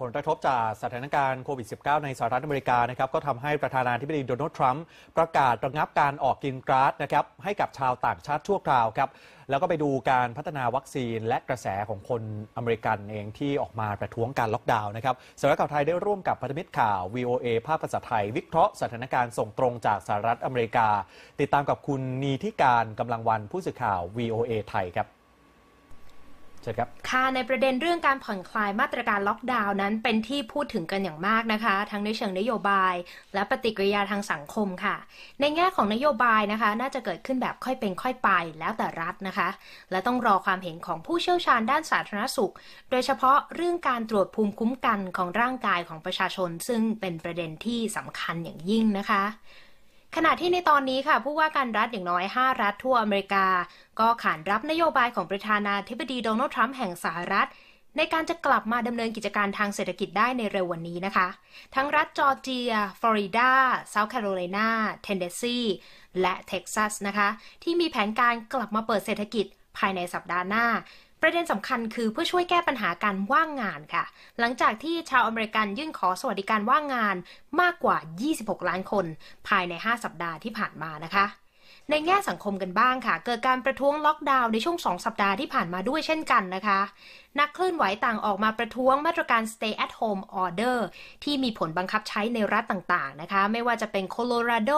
ผลกระทบจากสถานการณ์โควิด -19 ในสหรัฐอเมริกา นะครับ ก็ทำให้ประธานาธิบดีโดนัลด์ทรัมป์ประกาศระงับการออกกินกราสนะครับให้กับชาวต่างชาติชั่วคราวครับ แล้วก็ไปดูการพัฒนาวัคซีนและกระแสของคนอเมริกันเองที่ออกมาประท้วงการล็อกดาวน์นะครับสำนักข่าวไทยได้ร่วมกับพันธมิตรข่าว VOA ภาพภาษาไทย วิเคราะห์สถานการณ์ส่งตรงจากสหรัฐอเมริกา ติดตามกับคุณนีทิการกำลังวันผู้สื่อข่าว VOA ไทยครับช่ครับค่ะในประเด็นเรื่องการผ่อนคลายมาตรการล็อกดาวน์นั้นเป็นที่พูดถึงกันอย่างมากนะคะ ทั้งในเชิงนโยบายและปฏิกิริยาทางสังคมค่ะ ในแง่ของนโยบายนะคะน่าจะเกิดขึ้นแบบค่อยเป็นค่อยไปแล้วแต่รัฐนะคะ และต้องรอความเห็นของผู้เชี่ยวชาญด้านสาธารณสุขโดยเฉพาะเรื่องการตรวจภูมิคุ้มกันของร่างกายของประชาชน ซึ่งเป็นประเด็นที่สำคัญอย่างยิ่งนะคะขณะที่ในตอนนี้ค่ะผู้ว่าการรัฐอย่างน้อย 5 รัฐทั่วอเมริกา ก็ขานรับนโยบายของประธานาธิบดีโดนัลด์ทรัมป์แห่งสหรัฐ ในการจะกลับมาดำเนินกิจการทางเศรษฐกิจได้ในเร็ววันนี้นะคะ ทั้งรัฐจอร์เจียฟลอริดาเซาท์แคโรไลนาเทนเนสซีและเท็กซัส นะคะ ที่มีแผนการกลับมาเปิดเศรษฐกิจภายในสัปดาห์หน้าประเด็นสำคัญคือเพื่อช่วยแก้ปัญหาการว่างงานค่ะ หลังจากที่ชาวอเมริกันยื่นขอสวัสดิการว่างงานมากกว่า 26 ล้านคน ภายใน 5 สัปดาห์ที่ผ่านมานะคะในแง่สังคมกันบ้างค่ะ เกิดการประท้วงล็อกดาวน์ในช่วง 2 สัปดาห์ที่ผ่านมาด้วยเช่นกันนะคะ นักเคลื่อนไหวต่างออกมาประท้วงมาตรการ stay at home order ที่มีผลบังคับใช้ในรัฐต่างๆนะคะ ไม่ว่าจะเป็นโคโลราโด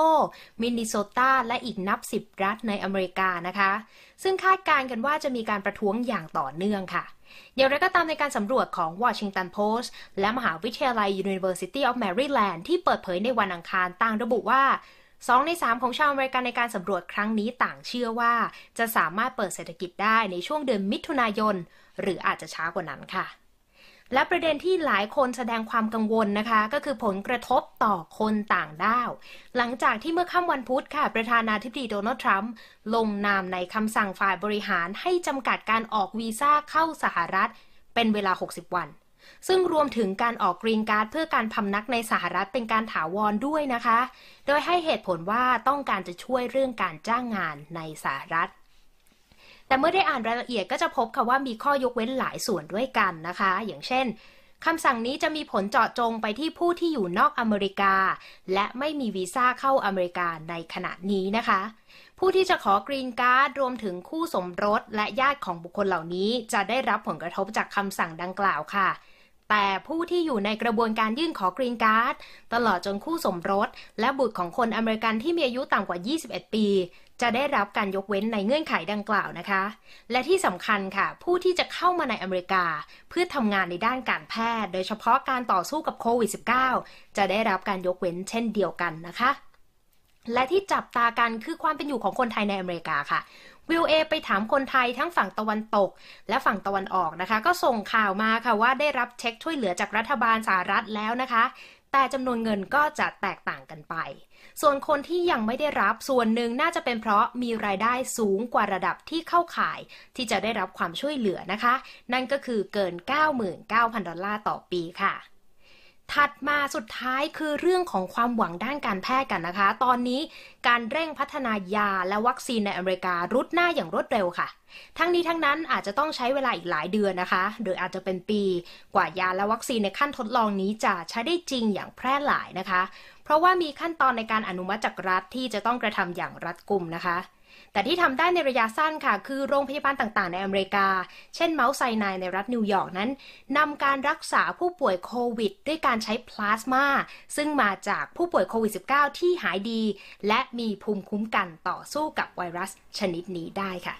มินนิโซตา และอีกนับ 10 รัฐในอเมริกานะคะ ซึ่งคาดการณ์กันว่าจะมีการประท้วงอย่างต่อเนื่องค่ะ อย่างไรก็ตามในการสำรวจของ Washington Post และมหาวิทยาลัย University of Maryland ที่เปิดเผยในวันอังคารต่างระบุว่า2 ใน 3 ของชาวอเมริกันในการสำรวจครั้งนี้ต่างเชื่อว่า จะสามารถเปิดเศรษฐกิจได้ในช่วงเดือนมิถุนายน หรืออาจจะช้ากว่านั้นค่ะ และประเด็นที่หลายคนแสดงความกังวลนะคะ ก็คือผลกระทบต่อคนต่างด้าว หลังจากที่เมื่อค่ำวันพุธค่ะ ประธานาธิบดีโดนัลด์ทรัมป์ลงนามในคำสั่งฝ่ายบริหารให้จำกัดการออกวีซ่าเข้าสหรัฐ เป็นเวลา 60 วันซึ่งรวมถึงการออกกรีนการ์ดเพื่อการพำนักในสหรัฐเป็นการถาวรด้วยนะคะ โดยให้เหตุผลว่าต้องการจะช่วยเรื่องการจ้างงานในสหรัฐ แต่เมื่อได้อ่านรายละเอียดก็จะพบค่ะว่ามีข้อยกเว้นหลายส่วนด้วยกันนะคะ อย่างเช่นคำสั่งนี้จะมีผลเจาะจงไปที่ผู้ที่อยู่นอกอเมริกา และไม่มีวีซ่าเข้าอเมริกาในขณะนี้นะคะ ผู้ที่จะขอกรีนการ์ดรวมถึงคู่สมรสและญาติของบุคคลเหล่านี้ จะได้รับผลกระทบจากคำสั่งดังกล่าวค่ะแต่ผู้ที่อยู่ในกระบวนการยื่นขอกรีนการ์ดตลอดจนคู่สมรสและบุตรของคนอเมริกันที่มีอายุต่ำกว่า 21 ปี จะได้รับการยกเว้นในเงื่อนไขดังกล่าวนะคะ และที่สำคัญค่ะ ผู้ที่จะเข้ามาในอเมริกา เพื่อทำงานในด้านการแพทย์โดยเฉพาะการต่อสู้กับโควิด -19 จะได้รับการยกเว้นเช่นเดียวกันนะคะและที่จับตากันคือความเป็นอยู่ของคนไทยในอเมริกาค่ะ วิลเอไปถามคนไทยทั้งฝั่งตะวันตก และฝั่งตะวันออกนะคะ ก็ส่งข่าวมาค่ะว่าได้รับเช็คช่วยเหลือจากรัฐบาลสหรัฐแล้วนะคะ แต่จำนวนเงินก็จะแตกต่างกันไป ส่วนคนที่ยังไม่ได้รับ ส่วนหนึ่งน่าจะเป็นเพราะมีรายได้สูงกว่าระดับที่เข้าข่ายที่จะได้รับความช่วยเหลือนะคะ นั่นก็คือเกิน 99,000 ดอลลาร์ต่อปีค่ะถัดมาสุดท้ายคือเรื่องของความหวังด้านการแพทย์กันนะคะ ตอนนี้การเร่งพัฒนายาและวัคซีนในอเมริการุดหน้าอย่างรวดเร็วค่ะ ทั้งนี้ทั้งนั้นอาจจะต้องใช้เวลาอีกหลายเดือนนะคะ โดยอาจจะเป็นปีกว่ายาและวัคซีนในขั้นทดลองนี้จะใช้ได้จริงอย่างแพร่หลายนะคะ เพราะว่ามีขั้นตอนในการอนุมัติจากรัฐที่จะต้องกระทำอย่างรัดกุมนะคะแต่ที่ทำได้ในระยะสั้นค่ะคือโรงพยาบาลต่างๆในอเมริกา เช่นเมาส์ไซนายในรัฐนิวยอร์กนั้นนำการรักษาผู้ป่วยโควิดด้วยการใช้พลาสมา ซึ่งมาจากผู้ป่วยโควิด -19 ที่หายดี และมีภูมิคุ้มกันต่อสู้กับไวรัสชนิดนี้ได้ค่ะ